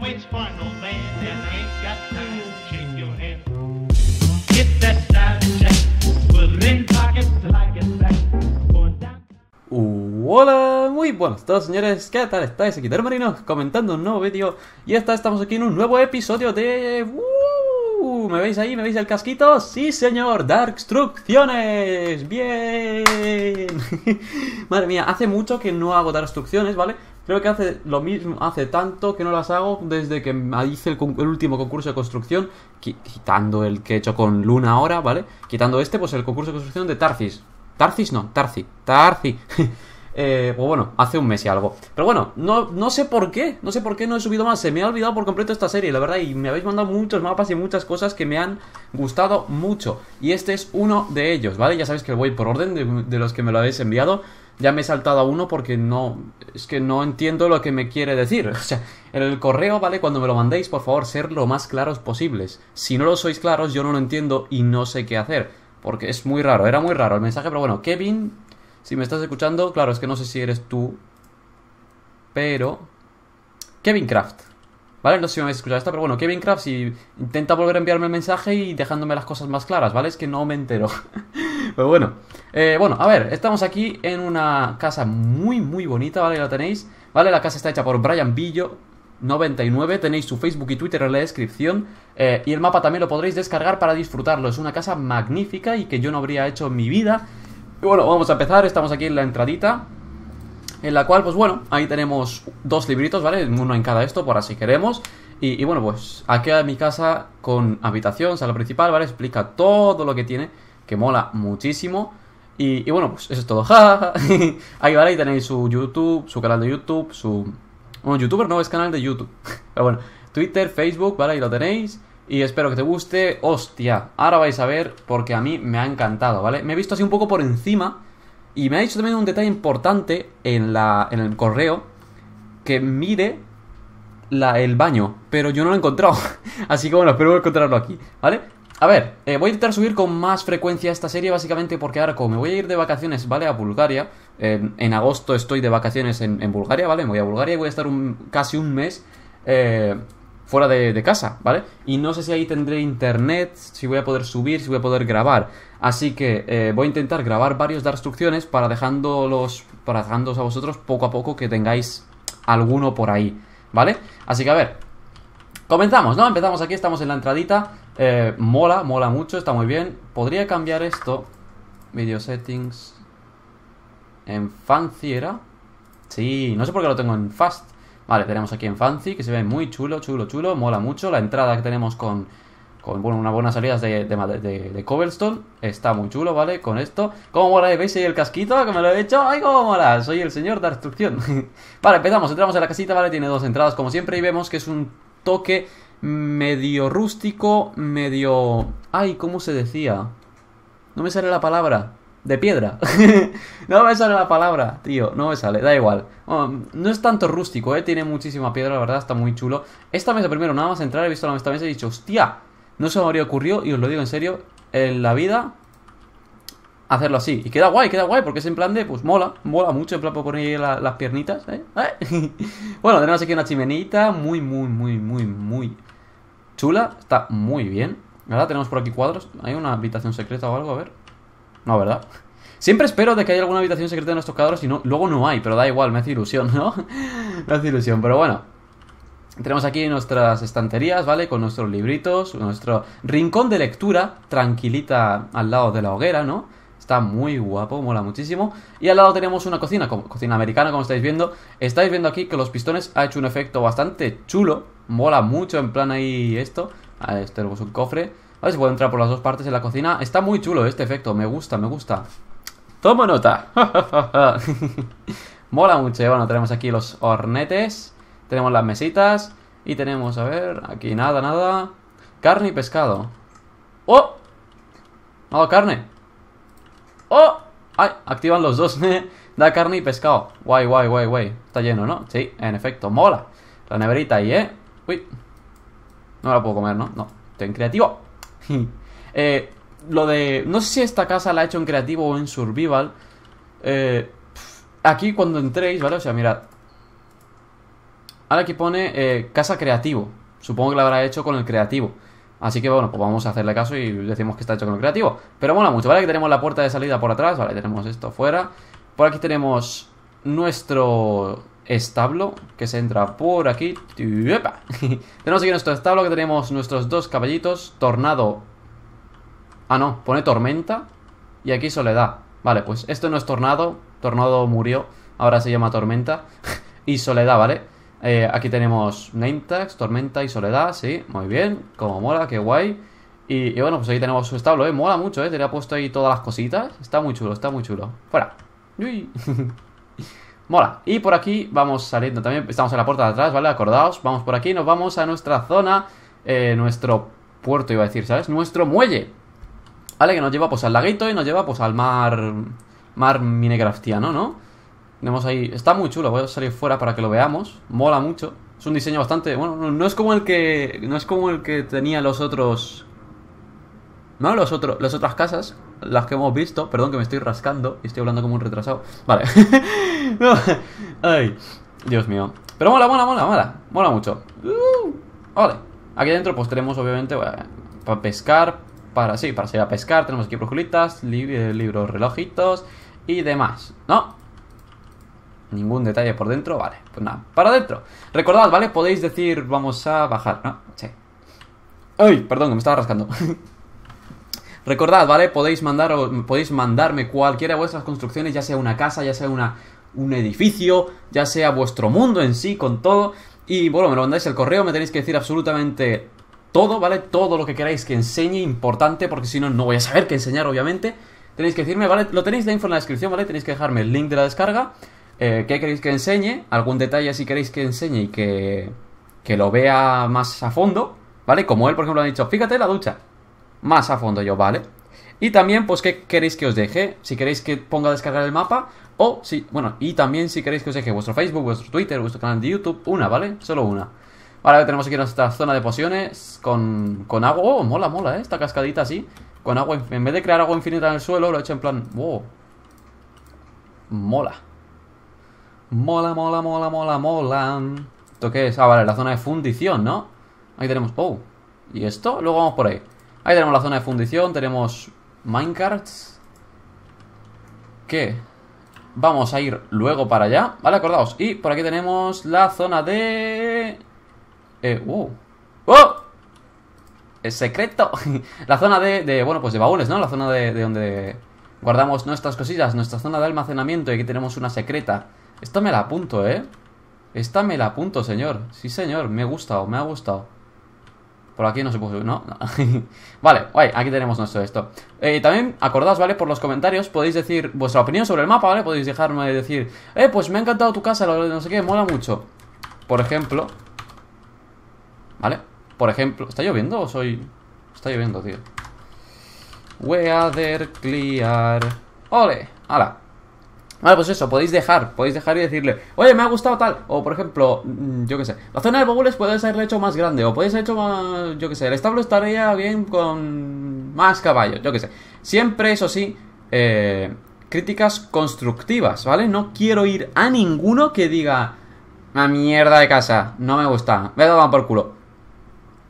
Pues Hola, muy buenos todos señores, ¿qué tal estáis? Aquí Dermarino, Marino comentando un nuevo vídeo y esta estamos aquí en un nuevo episodio de... Uh, ¿Me veis ahí? ¿Me veis el casquito? ¡Sí señor! ¡Darkstrucciones! ¡Bien! Madre mía, hace mucho que no hago Darkstrucciones, ¿vale? Creo que hace lo mismo, hace tanto que no las hago desde que hice el, último concurso de construcción, quitando el que he hecho con Luna ahora, ¿vale? Quitando este, pues el concurso de construcción de Tarcis. Tarcis no, Tarci. Tarci. Eh, pues bueno, hace un mes y algo. Pero bueno, no, no sé por qué, no sé por qué no he subido más. Se me ha olvidado por completo esta serie, la verdad. Y me habéis mandado muchos mapas y muchas cosas que me han gustado mucho. Y este es uno de ellos, ¿vale? Ya sabéis que voy por orden de, de los que me lo habéis enviado. Ya me he saltado a uno porque no. Es que no entiendo lo que me quiere decir. O sea, en el correo, ¿vale? Cuando me lo mandéis, por favor, ser lo más claros posibles. Si no lo sois claros, yo no lo entiendo y no sé qué hacer. Porque es muy raro, era muy raro el mensaje, pero bueno, Kevin si me estás escuchando, claro, es que no sé si eres tú, pero... Kevin Kraft. ¿Vale? No sé si me habéis escuchado esta, pero bueno, Kevin Craft si intenta volver a enviarme el mensaje y dejándome las cosas más claras, ¿vale? Es que no me entero. pero bueno, eh, bueno, a ver, estamos aquí en una casa muy, muy bonita, ¿vale? La tenéis, ¿vale? La casa está hecha por Brian Billo, 99, tenéis su Facebook y Twitter en la descripción eh, y el mapa también lo podréis descargar para disfrutarlo. Es una casa magnífica y que yo no habría hecho en mi vida y bueno, vamos a empezar, estamos aquí en la entradita en la cual, pues bueno, ahí tenemos dos libritos, ¿vale? Uno en cada esto, por así queremos. Y, bueno, pues aquí a mi casa con habitación, sala principal, ¿vale? Explica todo lo que tiene, que mola muchísimo. Y, bueno, pues eso es todo. ahí, ¿vale? Ahí tenéis su YouTube, su canal de YouTube, su... Bueno, youtuber no, es canal de YouTube. Pero bueno, Twitter, Facebook, ¿vale? Ahí lo tenéis. Y espero que te guste. Hostia, ahora vais a ver porque a mí me ha encantado, ¿vale? Me he visto así un poco por encima y me ha dicho también un detalle importante en, la, en el correo que mire la, el baño, pero yo no lo he encontrado. Así que bueno, espero encontrarlo aquí, ¿vale? A ver, eh, voy a intentar subir con más frecuencia esta serie básicamente porque ahora como me voy a ir de vacaciones, ¿vale? A Bulgaria. en agosto estoy de vacaciones en, Bulgaria, ¿vale? Me voy a Bulgaria y voy a estar un, casi un mes. Eh, fuera de, casa, ¿vale? Y no sé si ahí tendré internet, si voy a poder subir, si voy a poder grabar. Así que eh, voy a intentar grabar varios, dar instrucciones para dejándolos, para dejándolos a vosotros poco a poco que tengáis alguno por ahí, ¿vale? Así que a ver, comenzamos, ¿no? Empezamos aquí, estamos en la entradita. Eh, mola, mola mucho, está muy bien. Podría cambiar esto. Video settings. En fanciera. Sí, no sé por qué lo tengo en fast. Vale, tenemos aquí en Fancy, que se ve muy chulo, chulo, chulo. Mola mucho. La entrada que tenemos con, con bueno, unas buenas salidas de, de, Cobblestone. Está muy chulo, ¿vale? Con esto. ¿Cómo mola? ¿Veis ahí el casquito que me lo he hecho? ¡Ay, cómo mola! Soy el señor de destrucción. vale, empezamos. Entramos en la casita, ¿vale? Tiene dos entradas, como siempre, y vemos que es un toque medio rústico, medio... ¡Ay, cómo se decía! No me sale la palabra de piedra. no me sale la palabra, tío, no me sale, da igual. Um, no es tanto rústico, ¿eh? Tiene muchísima piedra, la verdad, está muy chulo. Esta mesa primero, nada más entrar, he visto la mesa y he dicho, hostia, no se me habría ocurrido, y os lo digo en serio, en la vida hacerlo así. Y queda guay, queda guay, porque es en plan de, pues mola, mola mucho, en plan por poner ahí las piernitas, ¿eh? bueno, tenemos aquí una chimenita muy, muy, muy, muy, muy chula. Está muy bien. verdad, tenemos por aquí cuadros. Hay una habitación secreta o algo, a ver. No, ¿verdad? Siempre espero de que haya alguna habitación secreta en los tocadores y no, luego no hay, pero da igual, me hace ilusión, ¿no? me hace ilusión, pero bueno. Tenemos aquí nuestras estanterías, ¿vale? Con nuestros libritos, nuestro rincón de lectura, tranquilita al lado de la hoguera, ¿no? Está muy guapo, mola muchísimo. Y al lado tenemos una cocina, como cocina americana, como estáis viendo. Estáis viendo aquí que los pistones ha hecho un efecto bastante chulo. Mola mucho, en plan ahí esto. A ver, un cofre. A ver si puedo entrar por las dos partes en la cocina. Está muy chulo este efecto, me gusta, me gusta. Toma nota. Mola mucho. Eh. Bueno, tenemos aquí los hornetes, tenemos las mesitas y tenemos, a ver, aquí nada, nada. Carne y pescado. ¡Oh! No, carne. ¡Oh! ¡Ay! Activan los dos. Eh. da carne y pescado. Guay, guay, guay, guay. Está lleno, ¿no? Sí, en efecto. Mola. La neverita ahí, ¿eh? Uy. No la puedo comer, ¿no? No. Ten creativo. Eh, lo de. No sé si esta casa la ha hecho en creativo o en survival. Eh, aquí cuando entréis, ¿vale? O sea, mirad. Ahora aquí pone eh, casa creativo. Supongo que la habrá hecho con el creativo. Así que bueno, pues vamos a hacerle caso y decimos que está hecho con el creativo. Pero mola mucho, ¿vale? que tenemos la puerta de salida por atrás, ¿vale? Tenemos esto fuera. Por aquí tenemos nuestro establo que se entra por aquí. tenemos aquí nuestro establo que tenemos nuestros dos caballitos. Tornado. Ah, no, pone tormenta. Y aquí soledad. Vale, pues esto no es tornado. Tornado murió. Ahora se llama tormenta. y soledad, ¿vale? Eh, aquí tenemos name tormenta y soledad. Sí, muy bien. Como mola, qué guay. Y, bueno, pues aquí tenemos su establo, ¿eh? Mola mucho, ¿eh? ha puesto ahí todas las cositas. Está muy chulo, está muy chulo. Fuera. Mola. Y por aquí vamos saliendo también. Estamos en la puerta de atrás, ¿vale? Acordaos. Vamos por aquí. Nos vamos a nuestra zona. Eh, nuestro puerto, iba a decir, ¿sabes? Nuestro muelle. ¿Vale? Que nos lleva pues al laguito y nos lleva pues al mar... Mar Minecraftiano, ¿no? Tenemos ahí... Está muy chulo. Voy a salir fuera para que lo veamos. Mola mucho. Es un diseño bastante... Bueno, no, es como el que... No es como el que tenía los otros... ¿No? Los otros... Las otras casas las que hemos visto. Perdón que me estoy rascando y estoy hablando como un retrasado. Vale. Ay, Dios mío. Pero mola, mola, mola, mola. Mola mucho. Uh, vale. Aquí dentro pues tenemos obviamente para pescar, para sí, para salir a pescar. Tenemos aquí brujulitas, eh, libros, relojitos y demás. ¿No? Ningún detalle por dentro, vale. Pues nada, para adentro. Recordad, ¿vale? Podéis decir vamos a bajar, ¿no? Sí. Ay, perdón, que me estaba rascando. Recordad, ¿vale? Podéis, mandar, podéis mandarme cualquiera de vuestras construcciones, ya sea una casa, ya sea una, un edificio, ya sea vuestro mundo en sí, con todo. Y bueno, me lo mandáis el correo, me tenéis que decir absolutamente todo, ¿vale? Todo lo que queráis que enseñe, importante, porque si no, no voy a saber qué enseñar, obviamente. Tenéis que decirme, ¿vale? Lo tenéis la info en la descripción, ¿vale? Tenéis que dejarme el link de la descarga. Eh, ¿Qué queréis que enseñe? Algún detalle si queréis que enseñe y que, que lo vea más a fondo, ¿vale? Como él, por ejemplo, ha dicho, fíjate la ducha más a fondo yo, ¿vale? Y también, pues, ¿qué queréis que os deje? Si queréis que ponga a descargar el mapa o si, bueno, y también si queréis que os deje vuestro Facebook, vuestro Twitter, vuestro canal de YouTube, una, ¿vale? Solo una. Vale, tenemos aquí nuestra zona de pociones con, agua. Oh, mola, mola, ¿eh? Esta cascadita así. Con agua, en vez de crear agua infinita en el suelo, lo he hecho en plan, wow. Mola. Mola, mola, mola, mola, mola. ¿Esto qué es? Ah, vale, la zona de fundición, ¿no? Ahí tenemos, oh. ¿Y esto? Luego vamos por ahí. Ahí tenemos la zona de fundición, tenemos minecarts. Que vamos a ir luego para allá, ¿vale? Acordaos. Y por aquí tenemos la zona de... Eh, wow. ¡Oh! El secreto. la zona de, bueno, pues de baúles, ¿no? La zona de, donde guardamos nuestras cosillas, nuestra zona de almacenamiento. Y aquí tenemos una secreta. Esto me la apunto, ¿eh? Esta me la apunto, señor. Sí, señor, me ha gustado, me ha gustado. Por aquí no se puede ¿no? vale, aquí tenemos nuestro esto. Eh, también, acordaos, ¿vale? Por los comentarios podéis decir vuestra opinión sobre el mapa, ¿vale? Podéis dejarme decir, eh, pues me ha encantado tu casa, no sé qué, mola mucho. Por ejemplo. ¿Vale? Por ejemplo, ¿está lloviendo o soy...? Está lloviendo, tío. Weather clear. ¡Ole! ¡Hala! Vale, ah, pues eso, podéis dejar, podéis dejar y decirle, oye, me ha gustado tal, o por ejemplo, mm, yo qué sé, la zona de bogules podéis haberla hecho más grande, o podéis haber hecho más, yo qué sé, el establo estaría bien con más caballos, yo qué sé. Siempre, eso sí, eh, críticas constructivas, ¿vale? No quiero ir a ninguno que diga, una ah, mierda de casa, no me gusta, me daban por culo.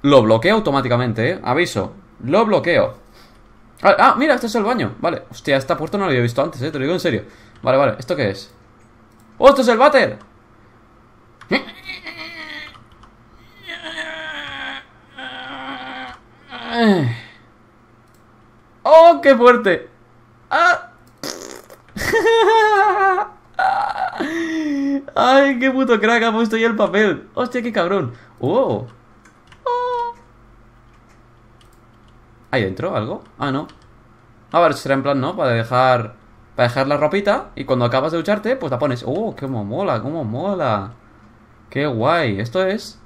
Lo bloqueo automáticamente, ¿eh? Aviso, lo bloqueo. Ah, ah, mira, este es el baño, vale. Hostia, esta puerta no la había visto antes, ¿eh? Te lo digo en serio. Vale, vale, ¿esto qué es? ¡Oh, esto es el váter! ¡Oh, qué fuerte! ¡Ah! ¡Ay, qué puto crack ha puesto ya el papel! ¡Hostia, qué cabrón! ¡Oh! oh. ¿Ahí dentro algo? Ah, no. A ver, será en plan, ¿no? Para dejar para dejar la ropita y cuando acabas de ducharte, pues la pones. ¡Oh, cómo mola, cómo mola! ¡Qué guay! Esto es...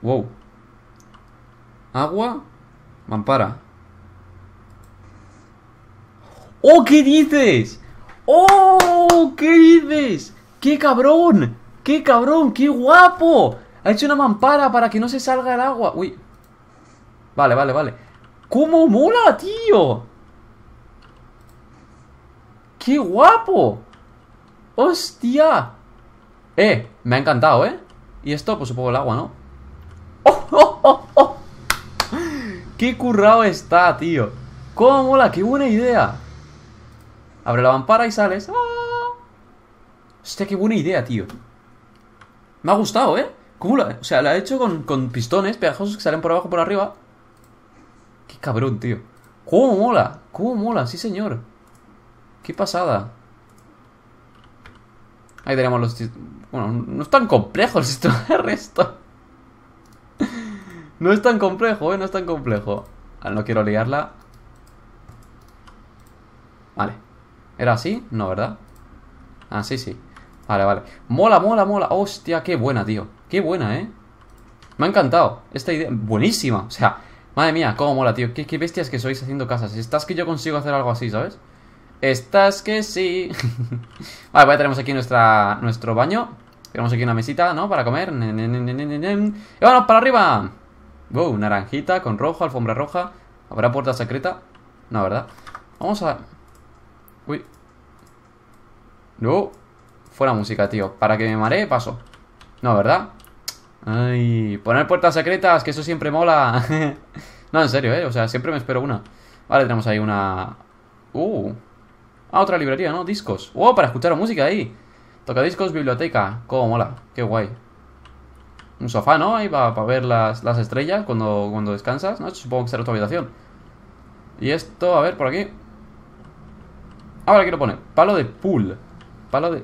¡Wow! Agua, mampara. ¡Oh, qué dices! ¡Oh, qué dices! ¡Qué cabrón! ¡Qué cabrón! ¡Qué guapo! Ha hecho una mampara para que no se salga el agua. Uy. Vale, vale, vale. ¡Cómo mola, tío! ¡Qué guapo! ¡Hostia! Eh, me ha encantado, ¿eh? Y esto, pues supongo el agua, ¿no? ¡Oh, oh, oh, oh! ¡Qué currado está, tío! ¡Cómo mola! ¡Qué buena idea! Abre la vampara y sales. ¡Ah! Hostia, qué buena idea, tío. Me ha gustado, ¿eh? ¿Cómo la, o sea, la he hecho con, con pistones pegajosos que salen por abajo por arriba. Qué cabrón, tío. ¿Cómo mola? ¿Cómo mola? Sí, señor. ¡Qué pasada! Ahí tenemos los... Bueno, no es tan complejo el sistema de resto. No es tan complejo, ¿eh? No es tan complejo. Ah, no quiero liarla. Vale. ¿Era así? No, ¿verdad? Ah, sí, sí. Vale, vale. Mola, mola, mola. Hostia, qué buena, tío. Qué buena, ¿eh? Me ha encantado. Esta idea... Buenísima. O sea, madre mía, cómo mola, tío. Qué, qué bestias que sois haciendo casas. Estás que yo consigo hacer algo así, ¿sabes? Estás que sí. vale, pues tenemos aquí nuestra, nuestro baño. Tenemos aquí una mesita, ¿no? Para comer. Y para arriba. Wow, naranjita con rojo, alfombra roja. ¿Habrá puerta secreta? No, ¿verdad? Vamos a... Uy. No. Fuera música, tío. Para que me maree, paso. No, ¿verdad? Ay, poner puertas secretas, que eso siempre mola. no, en serio, ¿eh? O sea, siempre me espero una. Vale, tenemos ahí una... Uh, Ah, otra librería, ¿no? Discos. ¡Oh, Para escuchar música ahí. discos, biblioteca. Cómo mola. Qué guay. Un sofá, ¿no? Ahí para ver las, estrellas cuando, cuando descansas, ¿no? Supongo que será tu habitación. Y esto, a ver, por aquí. Ahora quiero poner palo de pool. Palo de...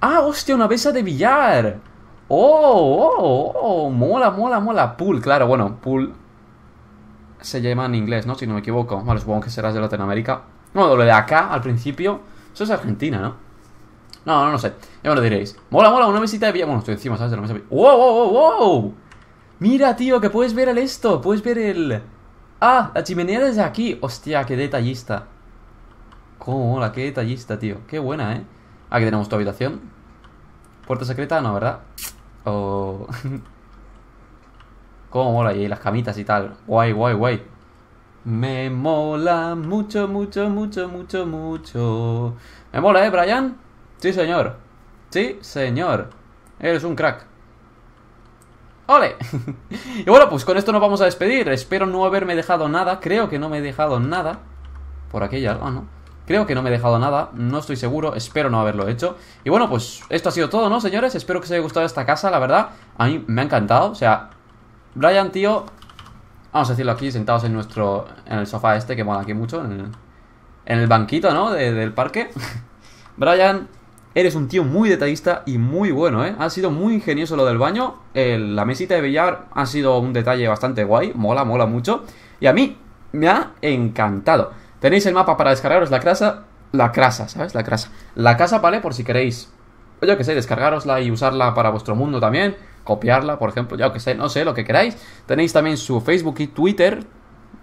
¡Ah, hostia! Una mesa de billar. ¡Oh! ¡Oh! oh mola, mola, mola. Pool, claro, bueno, pool se llama en inglés, ¿no? Si no me equivoco. Vale, supongo que serás de Latinoamérica. No, lo de acá al principio. Eso es Argentina, ¿no? No, no, no sé. Ya me lo diréis. Mola, mola, una mesita de billar. Bueno, estoy encima, ¿sabes? De la de ¡Wow, wow, wow, wow! Mira, tío, que puedes ver el esto. Puedes ver el. Ah, la chimenea desde aquí. Hostia, qué detallista. Cómo mola, qué detallista, tío. Qué buena, ¿eh? Aquí tenemos tu habitación. Puerta secreta, no, ¿verdad? Oh. Cómo mola, y las camitas y tal. Guay, guay, guay. Me mola mucho, mucho, mucho, mucho, mucho. Me mola, ¿eh, Brian? Sí, señor. Sí, señor. Eres un crack. ¡Ole! y bueno, pues con esto nos vamos a despedir. Espero no haberme dejado nada. Creo que no me he dejado nada. Por aquí hay ah, ¿no? Creo que no me he dejado nada. No estoy seguro. Espero no haberlo hecho. Y bueno, pues esto ha sido todo, ¿no, señores? Espero que os haya gustado esta casa, la verdad. A mí me ha encantado. O sea, Brian, tío, vamos a decirlo aquí, sentados en nuestro, en el sofá este, que mola aquí mucho, en el, banquito, ¿no? del parque. Brian, eres un tío muy detallista y muy bueno, ¿eh? Ha sido muy ingenioso lo del baño, la mesita de billar ha sido un detalle bastante guay, mola, mola mucho, y a mí me ha encantado. Tenéis el mapa para descargaros la crasa, la crasa, ¿sabes? La crasa. La casa, ¿vale? Por si queréis, yo que sé, descargarosla y usarla para vuestro mundo también copiarla, por ejemplo, ya que sé, no sé, lo que queráis. Tenéis también su Facebook y Twitter,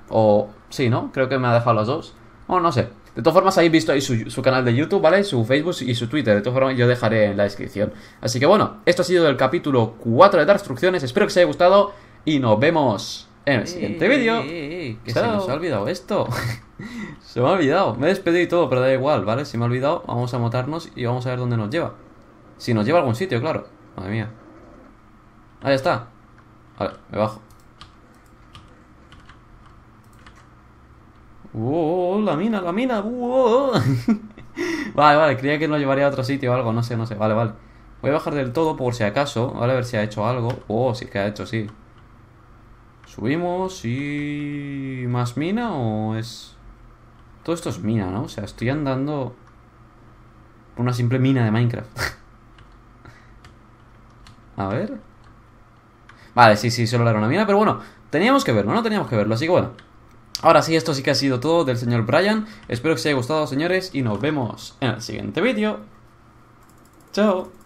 o sí, ¿no? Creo que me ha dejado los dos. O no sé. De todas formas, habéis visto ahí su, canal de YouTube, ¿vale? Su Facebook y su Twitter. De todas formas, yo dejaré en la descripción. Así que bueno, esto ha sido el capítulo 4 de instrucciones. Espero que os haya gustado y nos vemos en el siguiente vídeo. Que se nos ha olvidado esto. se me ha olvidado. Me he despedido y todo, pero da igual, ¿vale? Si me ha olvidado. Vamos a montarnos y vamos a ver dónde nos lleva. Si nos lleva a algún sitio, claro. Madre mía. Ahí está. Vale, me bajo. La mina, la mina. vale, vale, creía que nos llevaría a otro sitio o algo. No sé, no sé. Vale, vale. Voy a bajar del todo por si acaso. Vale, a ver si ha hecho algo. Oh, sí que ha hecho, sí. Subimos y... ¿Más mina o es...? Todo esto es mina, ¿no? O sea, estoy andando... Por una simple mina de Minecraft. a ver... Vale, sí, sí, solo una mina, pero bueno, teníamos que verlo, no teníamos que verlo, así que bueno. Ahora sí, esto sí que ha sido todo del señor Brian. Espero que os haya gustado, señores, y nos vemos en el siguiente vídeo. Chao.